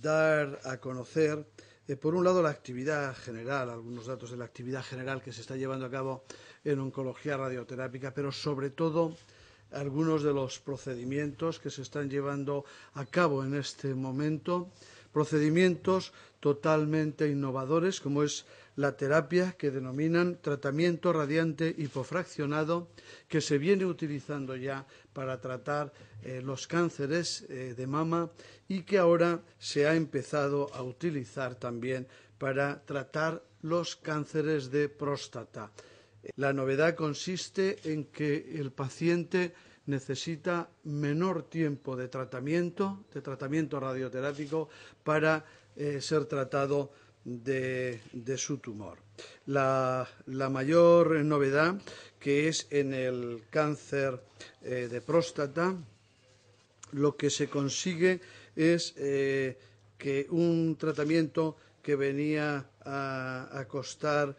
dar a conocer, eh, por un lado, la actividad general, algunos datos de la actividad general que se está llevando a cabo en oncología radioterápica, pero sobre todo algunos de los procedimientos que se están llevando a cabo en este momento procedimientos totalmente innovadores como es la terapia que denominan tratamiento radiante hipofraccionado que se viene utilizando ya para tratar eh, los cánceres eh, de mama y que ahora se ha empezado a utilizar también para tratar los cánceres de próstata. La novedad consiste en que el paciente necesita menor tiempo de tratamiento, de tratamiento radioterápico, para eh, ser tratado de, su tumor. La, mayor novedad que es en el cáncer eh, de próstata, lo que se consigue es eh, que un tratamiento que venía a, costar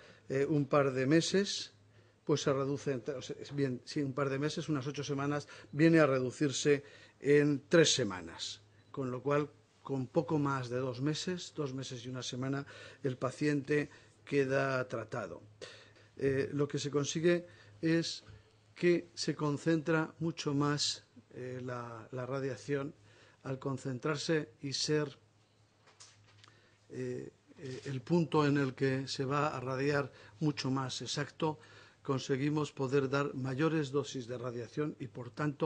un par de meses, pues se reduce, en, bien, si un par de meses, unas ocho semanas, viene a reducirse en tres semanas, con lo cual con poco más de dos meses, dos meses y una semana, el paciente queda tratado. Eh, lo que se consigue es que se concentra mucho más eh, la, radiación al concentrarse y ser eh, el punto en el que se va a radiar mucho más exacto, conseguimos poder dar mayores dosis de radiación y, por tanto,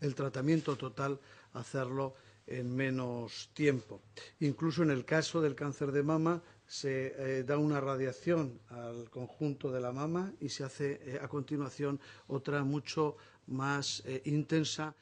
el tratamiento total hacerlo en menos tiempo. Incluso en el caso del cáncer de mama se eh, da una radiación al conjunto de la mama y se hace eh, a continuación otra mucho más eh, intensa.